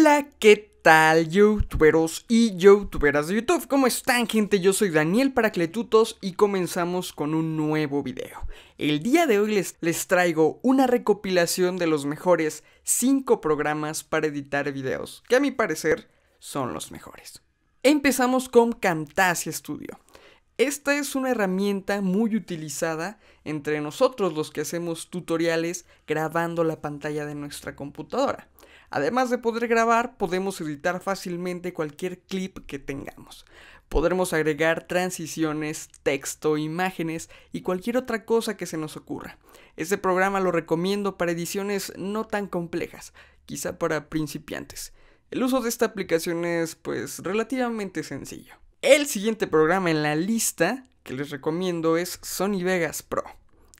Hola, ¿qué tal youtuberos y youtuberas de YouTube? ¿Cómo están gente? Yo soy Daniel Paracletutos y comenzamos con un nuevo video. El día de hoy les, les traigo una recopilación de los mejores 5 programas para editar videos, que a mi parecer son los mejores. Empezamos con Camtasia Studio. Esta es una herramienta muy utilizada entre nosotros los que hacemos tutoriales grabando la pantalla de nuestra computadora. Además de poder grabar, podemos editar fácilmente cualquier clip que tengamos. Podremos agregar transiciones, texto, imágenes y cualquier otra cosa que se nos ocurra. Este programa lo recomiendo para ediciones no tan complejas, quizá para principiantes. El uso de esta aplicación es pues relativamente sencillo. El siguiente programa en la lista que les recomiendo es Sony Vegas Pro,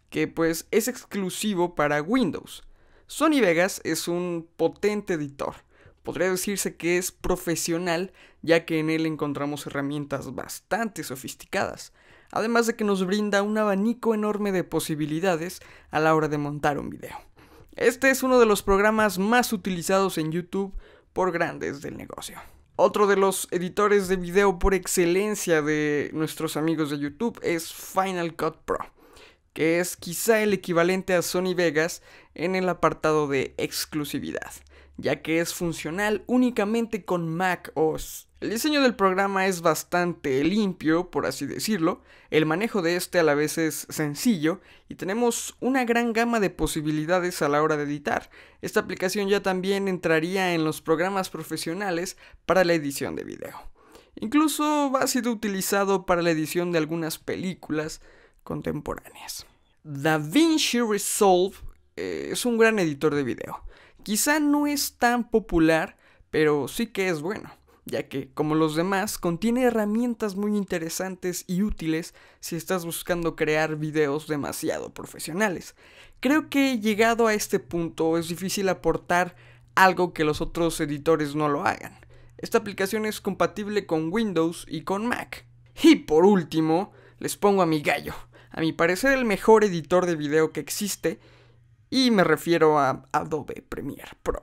que pues es exclusivo para Windows. Sony Vegas es un potente editor. Podría decirse que es profesional, ya que en él encontramos herramientas bastante sofisticadas, además de que nos brinda un abanico enorme de posibilidades a la hora de montar un video. Este es uno de los programas más utilizados en YouTube por grandes del negocio. Otro de los editores de video por excelencia de nuestros amigos de YouTube es Final Cut Pro que es quizá el equivalente a Sony Vegas en el apartado de exclusividad, ya que es funcional únicamente con Mac OS. El diseño del programa es bastante limpio, por así decirlo, el manejo de este a la vez es sencillo y tenemos una gran gama de posibilidades a la hora de editar. Esta aplicación ya también entraría en los programas profesionales para la edición de video. Incluso ha sido utilizado para la edición de algunas películas, contemporáneas. DaVinci Resolve eh, es un gran editor de video. Quizá no es tan popular, pero sí que es bueno, ya que, como los demás, contiene herramientas muy interesantes y útiles si estás buscando crear videos demasiado profesionales. Creo que llegado a este punto es difícil aportar algo que los otros editores no lo hagan. Esta aplicación es compatible con Windows y con Mac. Y por último, les pongo a mi gallo, a mi parecer el mejor editor de video que existe, y me refiero a Adobe Premiere Pro.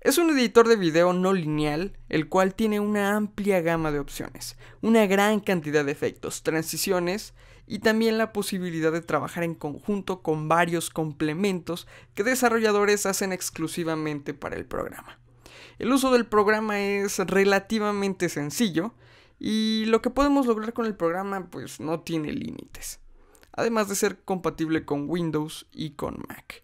Es un editor de video no lineal, el cual tiene una amplia gama de opciones, una gran cantidad de efectos, transiciones y también la posibilidad de trabajar en conjunto con varios complementos que desarrolladores hacen exclusivamente para el programa. El uso del programa es relativamente sencillo y lo que podemos lograr con el programa pues no tiene límites, además de ser compatible con Windows y con Mac.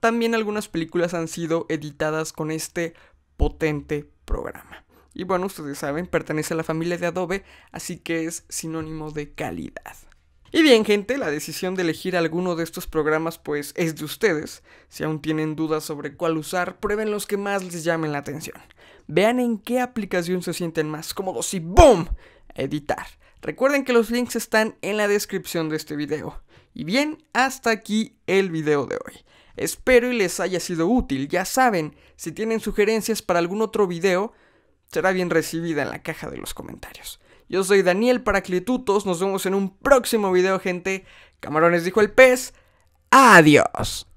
También algunas películas han sido editadas con este potente programa. Y bueno, ustedes saben, pertenece a la familia de Adobe, así que es sinónimo de calidad. Y bien gente, la decisión de elegir alguno de estos programas pues es de ustedes. Si aún tienen dudas sobre cuál usar, prueben los que más les llamen la atención. Vean en qué aplicación se sienten más cómodos y ¡BOOM! Editar. Recuerden que los links están en la descripción de este video. Y bien, hasta aquí el video de hoy. Espero y les haya sido útil. Ya saben, si tienen sugerencias para algún otro video, será bien recibida en la caja de los comentarios. Yo soy Daniel Paraclitutos, nos vemos en un próximo video, gente. Camarones dijo el pez. Adiós.